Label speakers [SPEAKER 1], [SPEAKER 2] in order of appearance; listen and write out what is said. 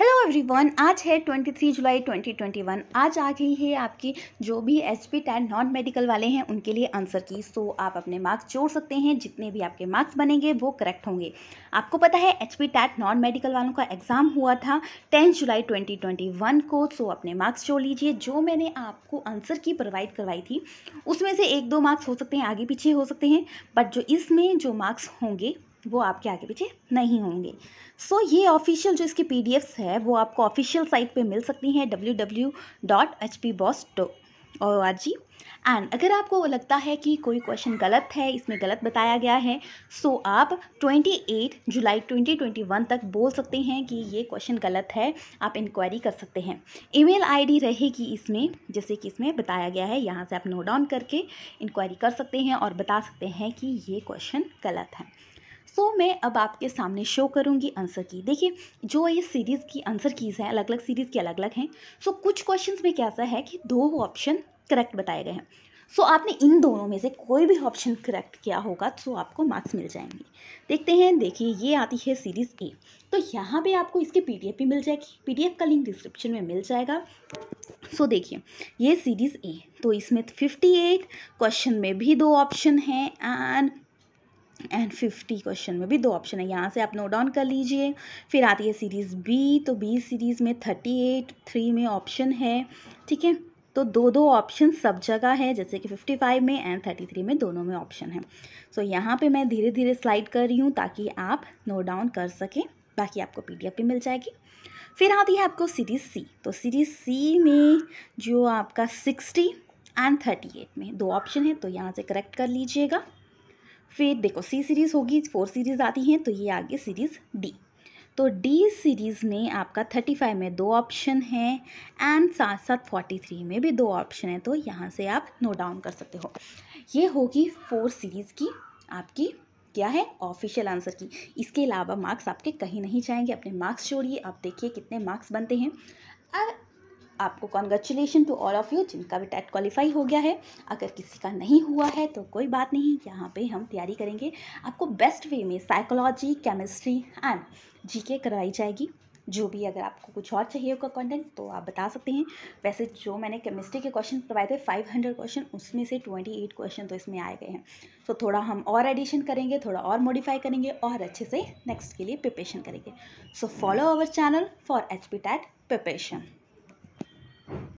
[SPEAKER 1] hello everyone आज है 23 जुलाई 2021 आज आ गई है आपकी जो भी H P TET non medical वाले हैं उनके लिए आंसर की सो so, आप अपने मार्क्स जोड़ सकते हैं जितने भी आपके मार्क्स बनेंगे वो करेक्ट होंगे आपको पता है H P TET non medical वालों का एग्ज़ाम हुआ था 10 जुलाई 2021 को सो so, अपने मार्क्स जोड़ लीजिए जो मैंने आपको आंसर की प्रोवाइड करवाई थी उसमें से एक दो मार्क्स हो सकते हैं आगे पीछे हो सकते हैं बट जो इसमें जो मार्क्स होंगे वो आपके आगे पीछे नहीं होंगे सो so, ये ऑफिशियल जो इसके पी है वो आपको ऑफिशियल साइट पे मिल सकती हैं W W dot H P BOSE O R G and अगर आपको लगता है कि कोई क्वेश्चन गलत है इसमें गलत बताया गया है सो so आप 28 जुलाई 2021 तक बोल सकते हैं कि ये क्वेश्चन गलत है आप इंक्वायरी कर सकते हैं ईमेल आईडी रहेगी इसमें जैसे कि इसमें बताया गया है यहाँ से आप नोट डाउन करके इंक्वायरी कर सकते हैं और बता सकते हैं कि ये क्वेश्चन गलत है सो so, मैं अब आपके सामने शो करूँगी आंसर की देखिए जो ये सीरीज़ की आंसर कीज़ हैं अलग अलग सीरीज़ के अलग अलग हैं सो so, कुछ क्वेश्चन में कैसा है कि दो ऑप्शन करेक्ट बताए गए हैं सो so, आपने इन दोनों में से कोई भी ऑप्शन करेक्ट किया होगा तो आपको मार्क्स मिल जाएंगे देखते हैं देखिए ये आती है सीरीज़ ए तो यहाँ पे आपको इसकी पीडीएफ भी मिल जाएगी पीडीएफ का लिंक डिस्क्रिप्शन में मिल जाएगा सो so, देखिए ये सीरीज़ ए तो इसमें एट क्वेश्चन में भी दो ऑप्शन हैं एंड एंड फिफ्टी क्वेश्चन में भी दो ऑप्शन है यहाँ से आप नोट डाउन कर लीजिए फिर आती है सीरीज़ बी तो बी सीरीज़ में थर्टी एट थ्री में ऑप्शन है ठीक है तो दो दो ऑप्शन सब जगह है जैसे कि फिफ्टी फाइव में एंड थर्टी थ्री में दोनों में ऑप्शन है सो so, यहाँ पे मैं धीरे धीरे स्लाइड कर रही हूँ ताकि आप नोट डाउन कर सकें बाकी आपको एफ भी मिल जाएगी फिर आती है आपको सीरीज सी तो सीरीज सी में जो आपका सिक्सटी एंड एट में दो ऑप्शन है तो यहाँ से करेक्ट कर लीजिएगा फिर देखो सी सीरीज़ होगी फोर सीरीज़ आती हैं तो ये आ गई सीरीज़ डी तो डी सीरीज़ में आपका थर्टी फाइव में दो ऑप्शन हैं एंड साथ साथ फोर्टी थ्री में भी दो ऑप्शन हैं तो यहाँ से आप नोट डाउन कर सकते हो ये होगी फोर सीरीज़ की आपकी क्या है ऑफिशियल आंसर की इसके अलावा मार्क्स आपके कहीं नहीं जाएंगे अपने मार्क्स जोड़िए आप देखिए कितने मार्क्स बनते हैं अब आपको congratulation to all of you जिनका भी टेट क्वालिफाई हो गया है अगर किसी का नहीं हुआ है तो कोई बात नहीं यहाँ पे हम तैयारी करेंगे आपको बेस्ट वे में साइकोलॉजी केमिस्ट्री एंड जीके करवाई जाएगी जो भी अगर आपको कुछ और चाहिए होगा कंटेंट तो आप बता सकते हैं वैसे जो मैंने केमिस्ट्री के क्वेश्चन करवाए थे 500 क्वेश्चन उसमें से 28 क्वेश्चन तो इसमें आए गए हैं तो थोड़ा हम और एडिशन करेंगे थोड़ा और मॉडिफाई करेंगे और अच्छे से नेक्स्ट के लिए प्रिपरेशन करेंगे so follow our channel for H P TET preparation